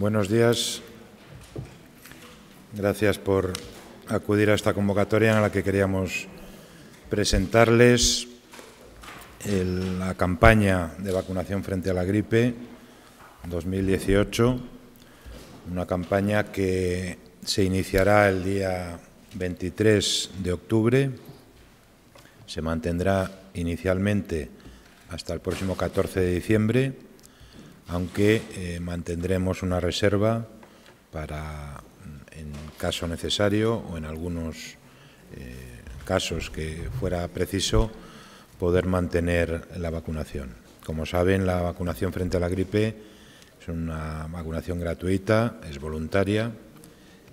Buenos días. Gracias por acudir a esta convocatoria en la que queríamos presentarles la campaña de vacunación frente a la gripe 2018, una campaña que se iniciará el día 23 de octubre, se mantendrá inicialmente hasta el próximo 14 de diciembre aunque eh, mantendremos una reserva para, mm, en caso necesario o en algunos eh, casos que fuera preciso, poder mantener la vacunación. Como saben, la vacunación frente a la gripe es una vacunación gratuita, es voluntaria,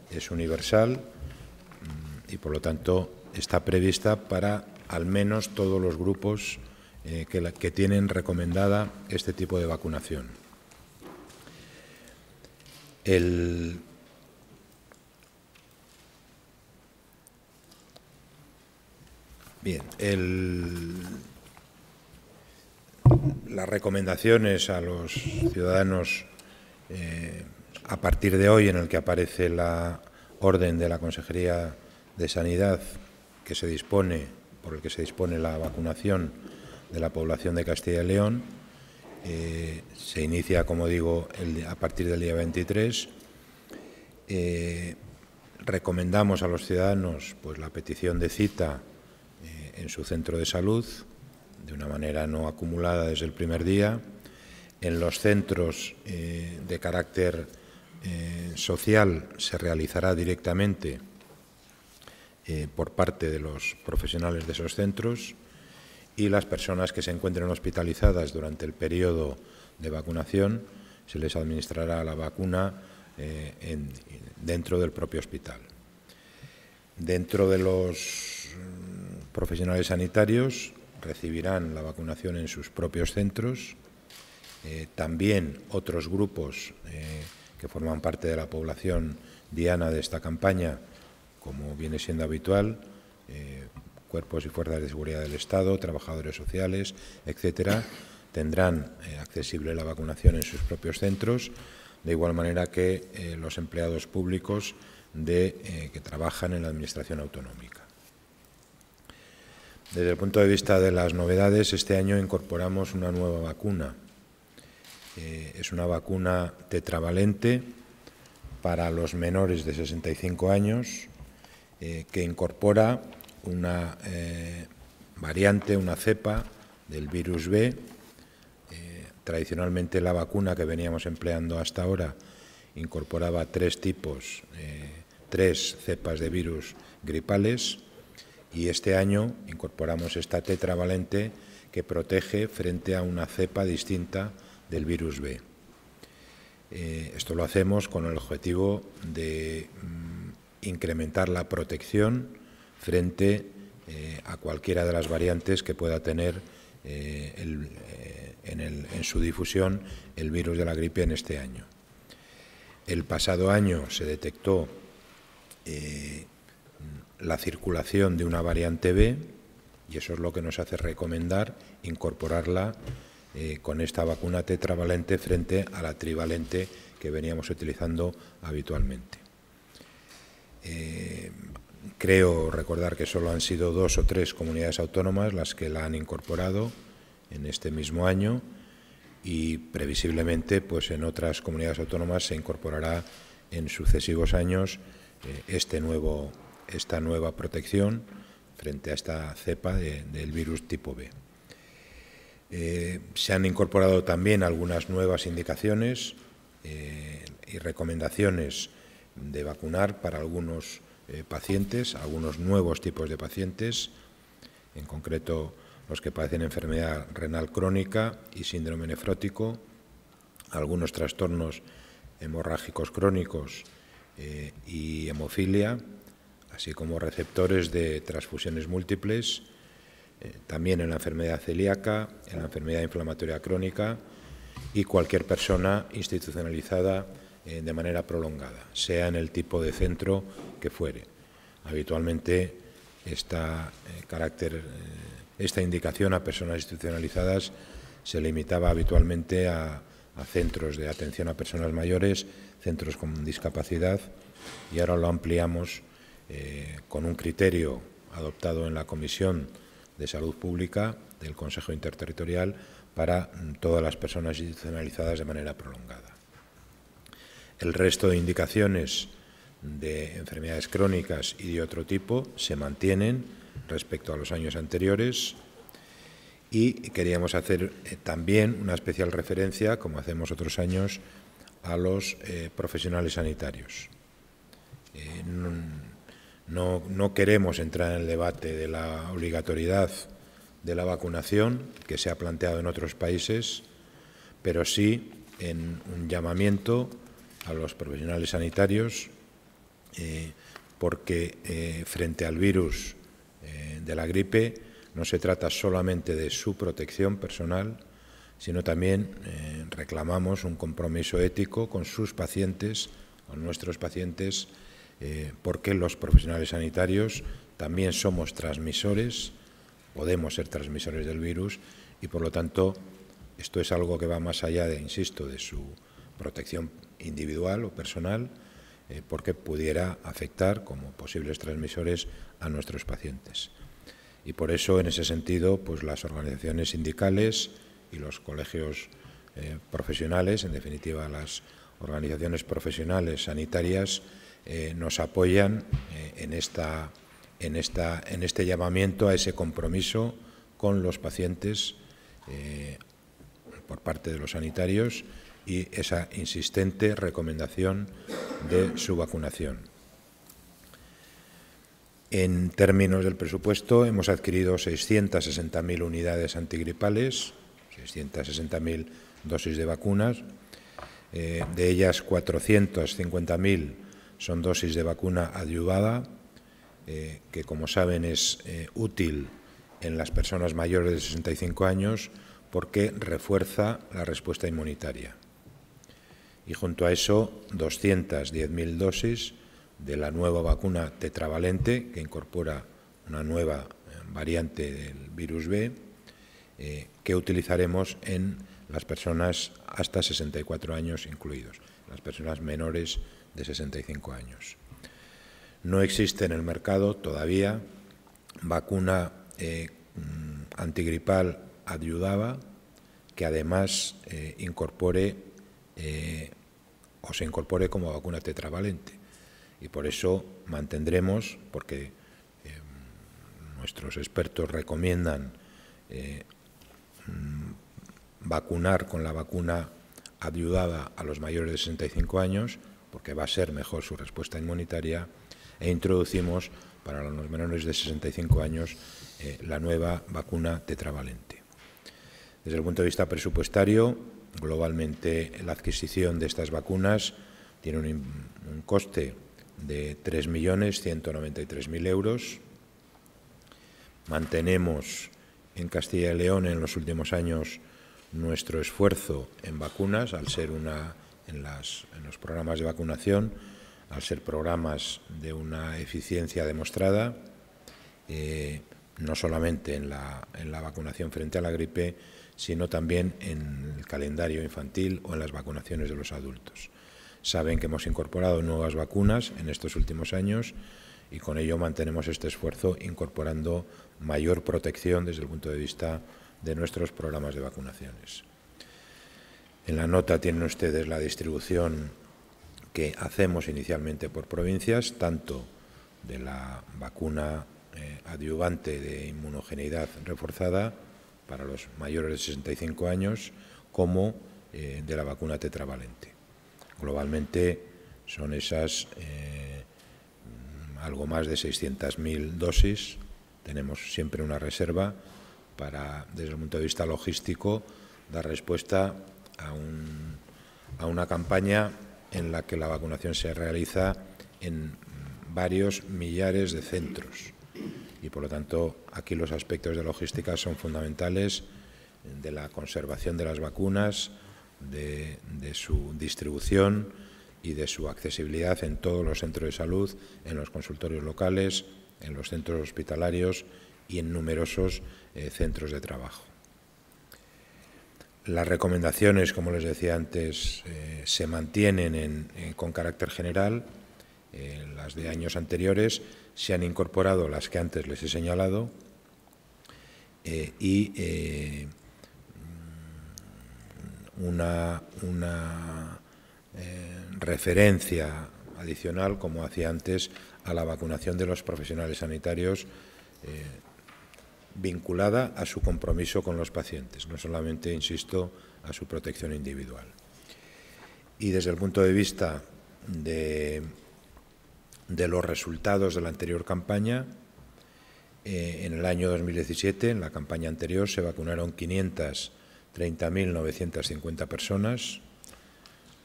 es universal mm, y, por lo tanto, está prevista para al menos todos los grupos eh, que tienen recomendada este tipo de vacunación bien, las recomendaciones a los ciudadanos eh, a partir de hoy en el que aparece la orden de la Consejería de Sanidad que se dispone, por el que se dispone la vacunación de la población de Castilla y León, eh, se inicia, como digo, a partir del día 23. Eh, recomendamos a los ciudadanos pues, la petición de cita eh, en su centro de salud, de una manera no acumulada desde el primer día, en los centros de carácter social se realizará directamente por parte de los profesionales de esos centros y las personas que se encuentren hospitalizadas durante el periodo de vacunación se les administrará la vacuna eh, dentro del propio hospital. Dentro de los mm, profesionales sanitarios recibirán la vacunación en sus propios centros. Eh, también otros grupos eh, que forman parte de la población diana de esta campaña, como viene siendo habitual, cuerpos y fuerzas de seguridad del Estado, trabajadores sociales, etcétera, tendrán eh, accesible la vacunación en sus propios centros, de igual manera que eh, los empleados públicos de, eh, que trabajan en la Administración autonómica. Desde el punto de vista de las novedades, este año incorporamos una nueva vacuna. es una vacuna tetravalente para los menores de 65 años, que incorpora una eh, variante, una cepa del virus B. Eh, tradicionalmente la vacuna que veníamos empleando hasta ahora incorporaba tres tipos, eh, tres cepas de virus gripales y este año incorporamos esta tetravalente que protege frente a una cepa distinta del virus B. esto lo hacemos con el objetivo de mm, incrementar la protección frente eh, a cualquiera de las variantes que pueda tener eh, eh, en, en, su difusión el virus de la gripe en este año. El pasado año se detectó la circulación de una variante B y eso es lo que nos hace recomendar incorporarla con esta vacuna tetravalente frente a la trivalente que veníamos utilizando habitualmente. Creo recordar que solo han sido dos o tres comunidades autónomas las que la han incorporado en este mismo año y previsiblemente pues en otras comunidades autónomas se incorporará en sucesivos años eh, este nuevo, esta nueva protección frente a esta cepa del virus tipo B. Eh, se han incorporado también algunas nuevas indicaciones eh, y recomendaciones de vacunar para algunos eh, pacientes, algunos nuevos tipos de pacientes, en concreto los que padecen enfermedad renal crónica y síndrome nefrótico, algunos trastornos hemorrágicos crónicos eh, y hemofilia, así como receptores de transfusiones múltiples, eh, también en la enfermedad celíaca, en la enfermedad inflamatoria crónica y cualquier persona institucionalizada eh, de manera prolongada, sea en el tipo de centro que fuere. Habitualmente esta, eh, eh, indicación a personas institucionalizadas se limitaba habitualmente a, centros de atención a personas mayores, centros con discapacidad, y ahora lo ampliamos con un criterio adoptado en la Comisión de Salud Pública del Consejo Interterritorial para mm, todas las personas institucionalizadas de manera prolongada. El resto de indicaciones de enfermedades crónicas y de otro tipo se mantienen respecto a los años anteriores y queríamos hacer eh, también una especial referencia, como hacemos otros años, a los eh, profesionales sanitarios. Eh, no queremos entrar en el debate de la obligatoriedad de la vacunación que se ha planteado en otros países, pero sí en un llamamiento a los profesionales sanitarios, eh, porque eh, frente al virus eh, de la gripe no se trata solamente de su protección personal, sino también reclamamos un compromiso ético con sus pacientes, con nuestros pacientes, porque los profesionales sanitarios también somos transmisores, podemos ser transmisores del virus y por lo tanto esto es algo que va más allá de, insisto, de su protección personal individual o personal, eh, porque pudiera afectar como posibles transmisores a nuestros pacientes. Y por eso, en ese sentido, pues las organizaciones sindicales y los colegios eh, profesionales, en definitiva las organizaciones profesionales sanitarias, eh, nos apoyan en, en este llamamiento a ese compromiso con los pacientes por parte de los sanitarios y esa insistente recomendación de su vacunación. En términos del presupuesto, hemos adquirido 660.000 unidades antigripales, 660.000 dosis de vacunas, eh, de ellas 450.000 son dosis de vacuna adyuvada, eh, que como saben es eh, útil en las personas mayores de 65 años porque refuerza la respuesta inmunitaria y junto a eso 210.000 dosis de la nueva vacuna tetravalente que incorpora una nueva eh, variante del virus B eh, que utilizaremos en las personas hasta 64 años incluidos, las personas menores de 65 años. No existe en el mercado todavía vacuna eh, mm, antigripal ayudaba que además incorpore eh, o se incorpore como vacuna tetravalente. Y por eso mantendremos, porque eh, nuestros expertos recomiendan eh, mm, vacunar con la vacuna ayudada a los mayores de 65 años, porque va a ser mejor su respuesta inmunitaria, e introducimos para los menores de 65 años la nueva vacuna tetravalente. Desde el punto de vista presupuestario, Globalmente, la adquisición de estas vacunas tiene un, coste de 3.193.000 euros. Mantenemos en Castilla y León en los últimos años nuestro esfuerzo en vacunas, al ser una en, los programas de vacunación, al ser programas de una eficiencia demostrada, eh, no solamente en la vacunación frente a la gripe, sino también en el calendario infantil o en las vacunaciones de los adultos. Saben que hemos incorporado nuevas vacunas en estos últimos años y con ello mantenemos este esfuerzo incorporando mayor protección desde el punto de vista de nuestros programas de vacunaciones. En la nota tienen ustedes la distribución que hacemos inicialmente por provincias, tanto de la vacuna eh, adyuvante de inmunogeneidad reforzada para los mayores de 65 años como eh, de la vacuna tetravalente. Globalmente son esas eh, algo más de 600.000 dosis. Tenemos siempre una reserva para, desde el punto de vista logístico, dar respuesta a una campaña en la que la vacunación se realiza en varios millares de centros y por lo tanto aquí los aspectos de logística son fundamentales de la conservación de las vacunas, de, su distribución y de su accesibilidad en todos los centros de salud, en los consultorios locales, en los centros hospitalarios y en numerosos eh, centros de trabajo. Las recomendaciones, como les decía antes, eh, se mantienen eh, con carácter general eh, las de años anteriores se han incorporado las que antes les he señalado eh, y eh, mm, una, una referencia adicional, como hacía antes, a la vacunación de los profesionales sanitarios vinculada a su compromiso con los pacientes, no solamente, insisto, a su protección individual. Y desde el punto de vista de de los resultados de la anterior campaña. Eh, en el año 2017, en la campaña anterior, se vacunaron 530.950 personas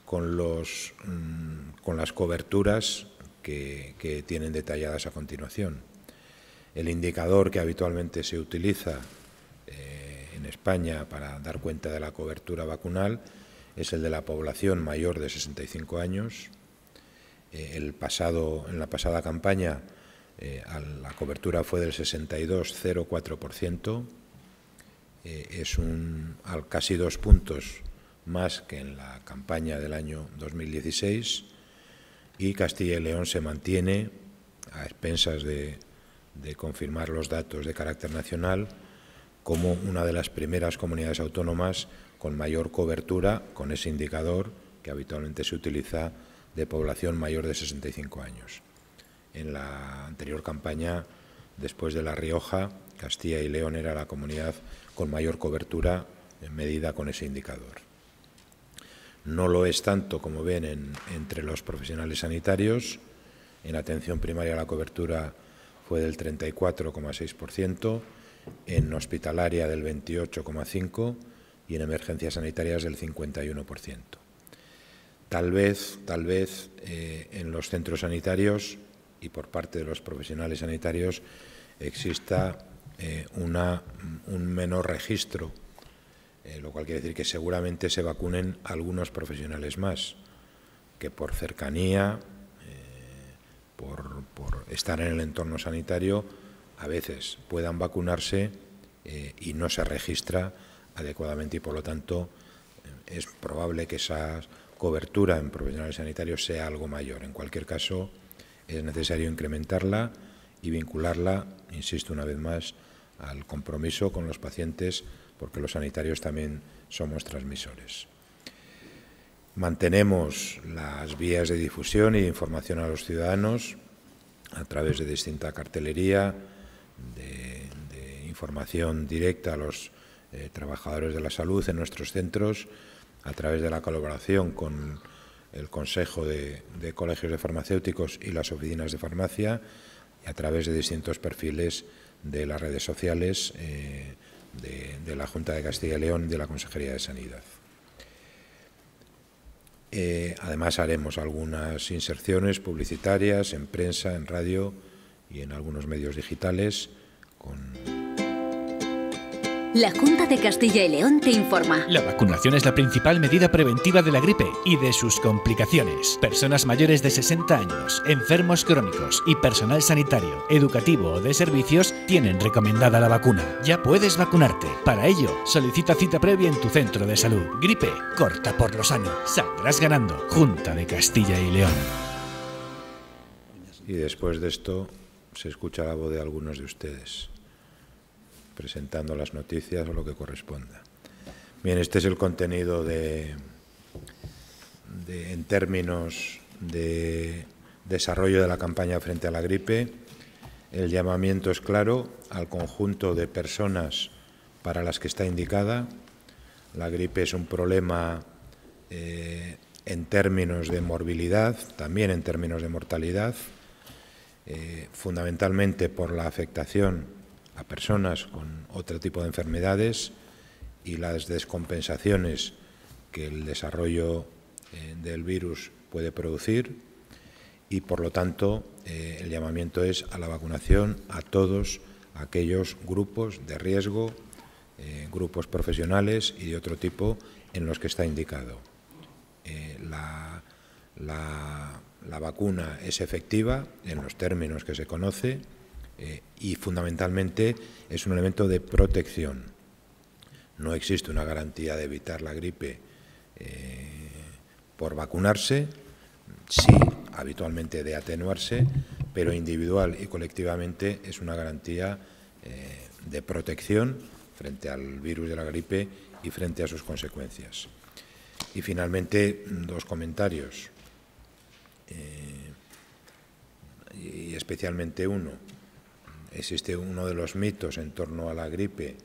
con, los, mm, con las coberturas que, tienen detalladas a continuación. El indicador que habitualmente se utiliza eh, en España para dar cuenta de la cobertura vacunal es el de la población mayor de 65 años eh, pasado, en la pasada campaña eh, la cobertura fue del 62,04%, eh, es un, al casi dos puntos más que en la campaña del año 2016 y Castilla y León se mantiene a expensas de confirmar los datos de carácter nacional como una de las primeras comunidades autónomas con mayor cobertura con ese indicador que habitualmente se utiliza de población mayor de 65 años. En la anterior campaña, después de La Rioja, Castilla y León era la comunidad con mayor cobertura en medida con ese indicador. No lo es tanto, como ven, entre los profesionales sanitarios. En atención primaria la cobertura fue del 34,6%, en hospitalaria del 28,5% y en emergencias sanitarias del 51%. Tal vez, tal vez eh, en los centros sanitarios y por parte de los profesionales sanitarios exista eh, una, un menor registro, eh, lo cual quiere decir que seguramente se vacunen algunos profesionales más, que por cercanía, por, por, estar en el entorno sanitario, a veces puedan vacunarse y no se registra adecuadamente y por lo tanto es probable que esas cobertura en profesionales sanitarios sea algo mayor. En cualquier caso, es necesario incrementarla y vincularla, insisto una vez más, al compromiso con los pacientes, porque los sanitarios también somos transmisores. Mantenemos las vías de difusión e información a los ciudadanos a través de distinta cartelería, de, información directa a los eh, trabajadores de la salud en nuestros centros, a través de la colaboración con el Consejo de, Colegios de Farmacéuticos y las oficinas de farmacia y a través de distintos perfiles de las redes sociales eh, de, la Junta de Castilla y León y de la Consejería de Sanidad. Eh, además haremos algunas inserciones publicitarias en prensa, en radio y en algunos medios digitales con la Junta de Castilla y León te informa. La vacunación es la principal medida preventiva de la gripe y de sus complicaciones. Personas mayores de 60 años, enfermos crónicos y personal sanitario, educativo o de servicios tienen recomendada la vacuna. Ya puedes vacunarte. Para ello, solicita cita previa en tu centro de salud. Gripe, corta por lo sano. Saldrás ganando. Junta de Castilla y León. Y después de esto, se escucha la voz de algunos de ustedes presentando las noticias o lo que corresponda. Bien, este es el contenido de, en términos de desarrollo de la campaña frente a la gripe. El llamamiento es claro al conjunto de personas para las que está indicada. La gripe es un problema eh, en términos de morbilidad, también en términos de mortalidad, eh, fundamentalmente por la afectación personas con otro tipo de enfermedades y las descompensaciones que el desarrollo eh, del virus puede producir y, por lo tanto, eh, el llamamiento es a la vacunación a todos aquellos grupos de riesgo, eh, grupos profesionales y de otro tipo en los que está indicado. La, la vacuna es efectiva en los términos que se conoce eh, y fundamentalmente es un elemento de protección. No existe una garantía de evitar la gripe eh, por vacunarse, sí, habitualmente de atenuarse, pero individual y colectivamente es una garantía eh, de protección frente al virus de la gripe y frente a sus consecuencias. Y finalmente, dos comentarios, y especialmente uno existe uno de los mitos en torno a la gripe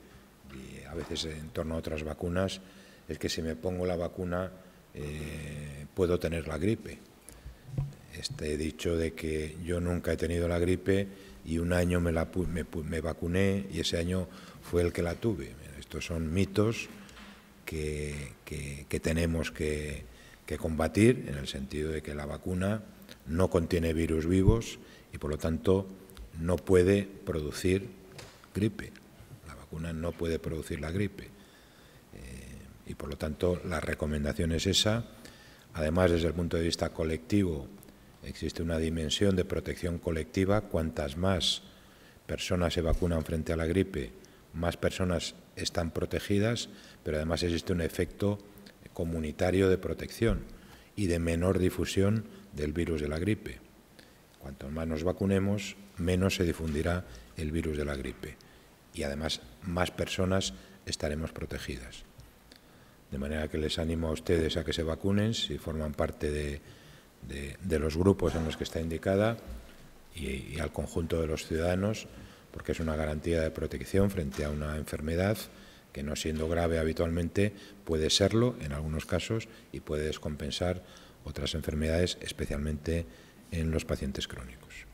y a veces en torno a otras vacunas, es que si me pongo la vacuna eh, puedo tener la gripe. Este dicho de que yo nunca he tenido la gripe y un año me, la, me, vacuné y ese año fue el que la tuve. Estos son mitos que, tenemos que, que combatir en el sentido de que la vacuna no contiene virus vivos y por lo tanto no puede producir gripe. La vacuna no puede producir la gripe. Eh, y por lo tanto, la recomendación es esa. Además, desde el punto de vista colectivo, existe una dimensión de protección colectiva. Cuantas más personas se vacunan frente a la gripe, más personas están protegidas, pero además existe un efecto comunitario de protección y de menor difusión del virus de la gripe. Cuanto más nos vacunemos, menos se difundirá el virus de la gripe y además más personas estaremos protegidas. De manera que les animo a ustedes a que se vacunen si forman parte de, los grupos en los que está indicada y al conjunto de los ciudadanos, porque es una garantía de protección frente a una enfermedad que no siendo grave habitualmente puede serlo en algunos casos y puede descompensar otras enfermedades, especialmente en los pacientes crónicos.